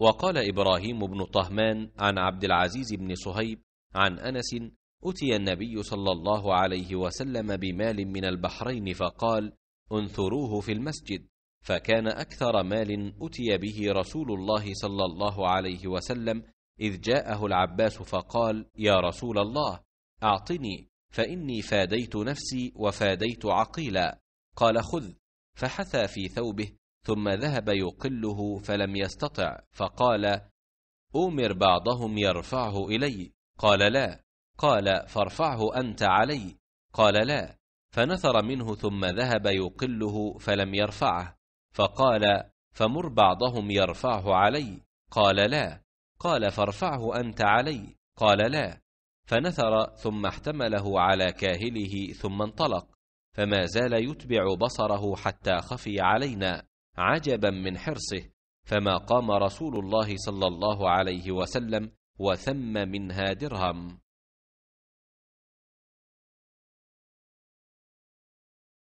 وقال إبراهيم بن طهمان عن عبد العزيز بن صهيب عن أنس أتي النبي صلى الله عليه وسلم بمال من البحرين فقال انثروه في المسجد فكان أكثر مال أتي به رسول الله صلى الله عليه وسلم إذ جاءه العباس فقال يا رسول الله أعطني فإني فاديت نفسي وفاديت عقيلا قال خذ فحثى في ثوبه ثم ذهب يقله فلم يستطع فقال أمر بعضهم يرفعه إلي قال لا قال فارفعه أنت علي قال لا فنثر منه ثم ذهب يقله فلم يرفعه فقال فمر بعضهم يرفعه علي قال لا قال فارفعه أنت علي قال لا فنثر ثم احتمله على كاهله ثم انطلق فما زال يتبع بصره حتى خفي علينا عجبا من حرصه فما قام رسول الله صلى الله عليه وسلم وثم منها درهم